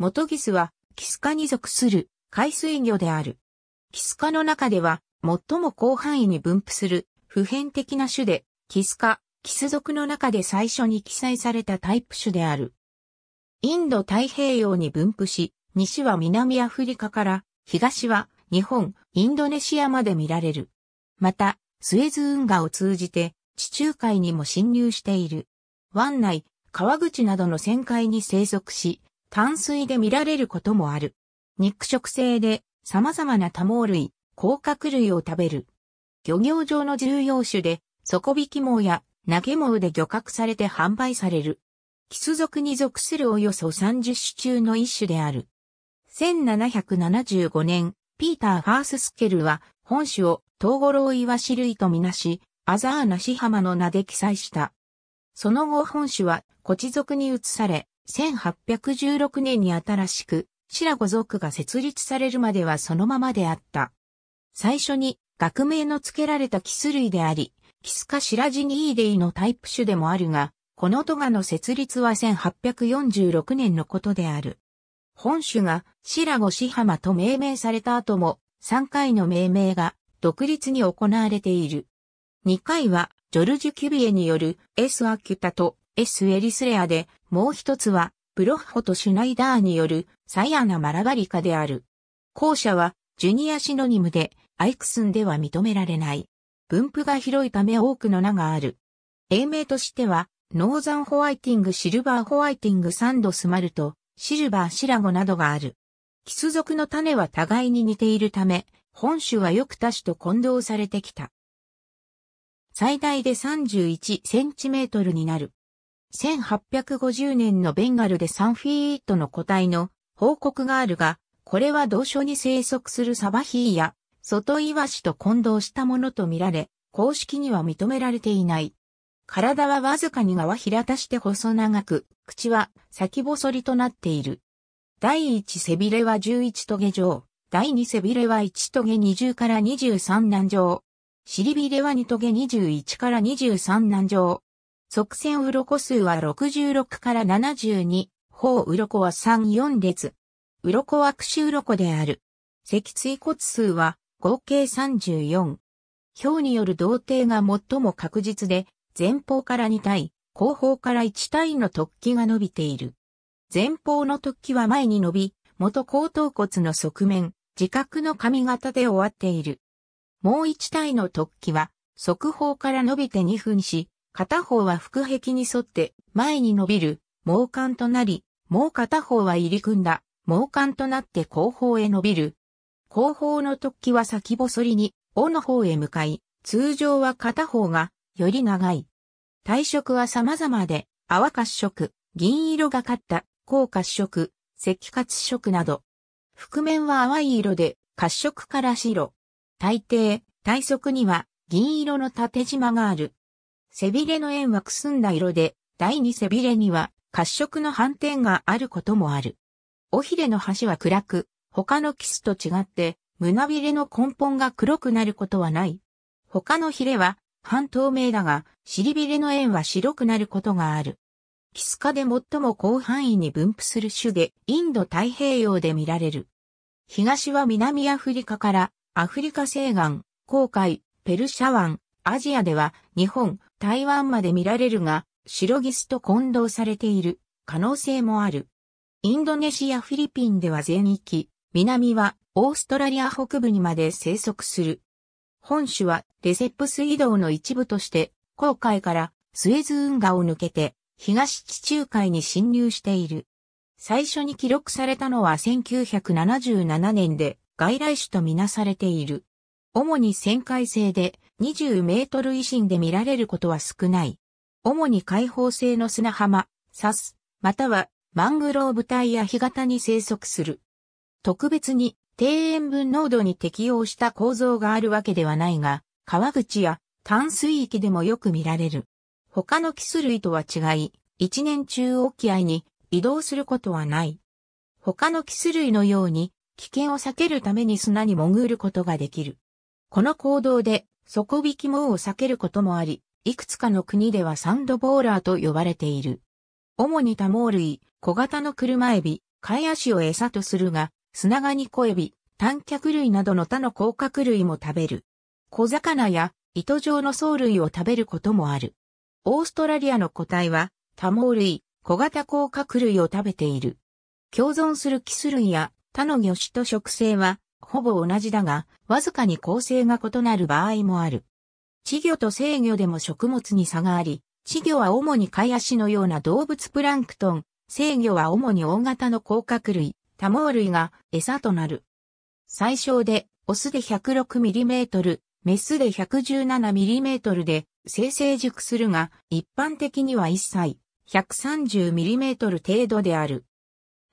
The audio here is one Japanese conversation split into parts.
元ギスは、キスカに属する海水魚である。キスカの中では、最も広範囲に分布する普遍的な種で、キスカ、キス属の中で最初に記載されたタイプ種である。インド太平洋に分布し、西は南アフリカから、東は日本、インドネシアまで見られる。また、スエズ運河を通じて地中海にも侵入している。湾内、川口などの旋海に生息し、淡水で見られることもある。肉食性で様々な多毛類、甲殻類を食べる。漁業上の重要種で、底引き網や投げ網で漁獲されて販売される。キス属に属するおよそ30種中の一種である。1775年、ピーター・ファーススケルは本種を東五郎岩種類とみなし、アザーナシハマの名で記載した。その後本種はコチ族に移され、1816年に新しく、白ゴ族が設立されるまではそのままであった。最初に学名の付けられたキス類であり、キスカシラジニーデイのタイプ種でもあるが、このトガの設立は1846年のことである。本種が白子シハマと命名された後も3回の命名が独立に行われている。2回はジョルジュ・キュビエによるエス・アキュタと S エリスレアで、もう一つは、ブロッホとシュナイダーによる、サイアナ・マラバリカである。後者は、ジュニアシノニムで、アイクスンでは認められない。分布が広いため多くの名がある。英名としては、ノーザンホワイティング、シルバーホワイティング、サンドスマルト、シルバーシラゴなどがある。キス族の種は互いに似ているため、本種はよく多種と混同されてきた。最大で31センチメートルになる。1850年のベンガルで3フィートの個体の報告があるが、これは同所に生息するサバヒーや、外イワシと混同したものとみられ、公式には認められていない。体はわずかに側平たして細長く、口は先細りとなっている。第1背びれは11トゲ状、第2背びれは1トゲ20から23難状、尻びれは2トゲ21から23難状、側線鱗数は66から72、方鱗は3、4列。鱗はくし鱗である。脊椎骨数は合計34。表による同定が最も確実で、前方から2体、後方から1体の突起が伸びている。前方の突起は前に伸び、元後頭骨の側面、自覚の髪型で終わっている。もう1体の突起は、側方から伸びて2分し、片方は腹壁に沿って前に伸びる毛管となり、もう片方は入り組んだ毛管となって後方へ伸びる。後方の突起は先細りに、尾の方へ向かい、通常は片方がより長い。体色は様々で、泡褐色、銀色がかった高褐色、赤褐色など。覆面は淡い色で、褐色から白。大抵、体側には銀色の縦縞がある。背びれの円はくすんだ色で、第二背びれには褐色の斑点があることもある。尾ひれの端は暗く、他のキスと違って、胸びれの根本が黒くなることはない。他のヒレは半透明だが、尻びれの円は白くなることがある。キス科で最も広範囲に分布する種で、インド太平洋で見られる。東は南アフリカから、アフリカ西岸、航海、ペルシャ湾、アジアでは日本、台湾まで見られるが、シロギスと混同されている可能性もある。インドネシア、フィリピンでは全域、南はオーストラリア北部にまで生息する。本種はレセップス移動の一部として、航海からスエズ運河を抜けて東地中海に侵入している。最初に記録されたのは1977年で外来種とみなされている。主に旋回性で20メートル以深で見られることは少ない。主に開放性の砂浜、サス、またはマングローブ帯や干潟に生息する。特別に低塩分濃度に適応した構造があるわけではないが、川口や淡水域でもよく見られる。他のキス類とは違い、一年中沖合に移動することはない。他のキス類のように危険を避けるために砂に潜ることができる。この行動で底引き網を避けることもあり、いくつかの国ではサンドボーラーと呼ばれている。主に多毛類、小型の車エビ、カ足シを餌とするが、砂ガニコエビ、短脚類などの他の甲殻類も食べる。小魚や糸状の藻類を食べることもある。オーストラリアの個体は、多毛類、小型甲殻類を食べている。共存するキス類や他の魚種と食性はほぼ同じだが、わずかに構成が異なる場合もある。稚魚と生魚でも食物に差があり、稚魚は主に貝足のような動物プランクトン、生魚は主に大型の甲殻類、多毛類が餌となる。最小で、オスで 106mm、メスで 117mm で、生成熟するが、一般的には1歳、130mm 程度である。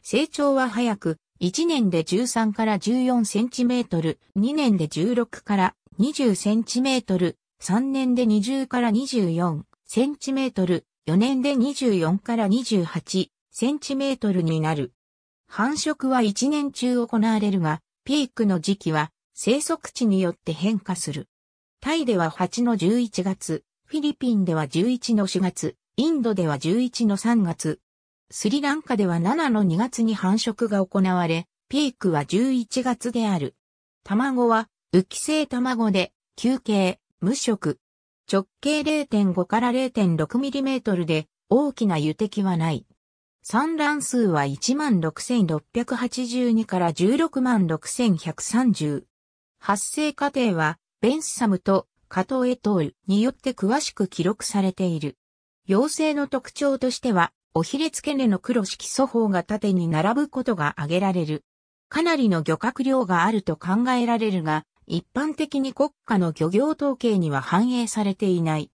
成長は早く、1年で13から14センチメートル、2年で16から20センチメートル、3年で20から24センチメートル、4年で24から28センチメートルになる。繁殖は1年中行われるが、ピークの時期は生息地によって変化する。タイでは8の11月、フィリピンでは11の4月、インドでは11の3月、スリランカでは7の2月に繁殖が行われ、ピークは11月である。卵は、浮き性卵で、球形、無色。直径0.5から0.6ミリメートルで、大きな油滴はない。産卵数は16,682から166,130。発生過程は、ベンサムとカトエトールによって詳しく記録されている。陽性の特徴としては、おひれ付け根の黒色素胞が縦に並ぶことが挙げられる。かなりの漁獲量があると考えられるが、一般的に国家の漁業統計には反映されていない。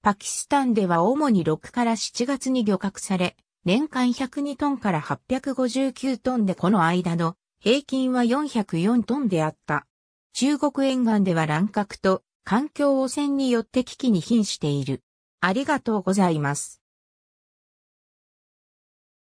パキスタンでは主に6から7月に漁獲され、年間102トンから859トンでこの間の平均は404トンであった。中国沿岸では乱獲と環境汚染によって危機に瀕している。ありがとうございます。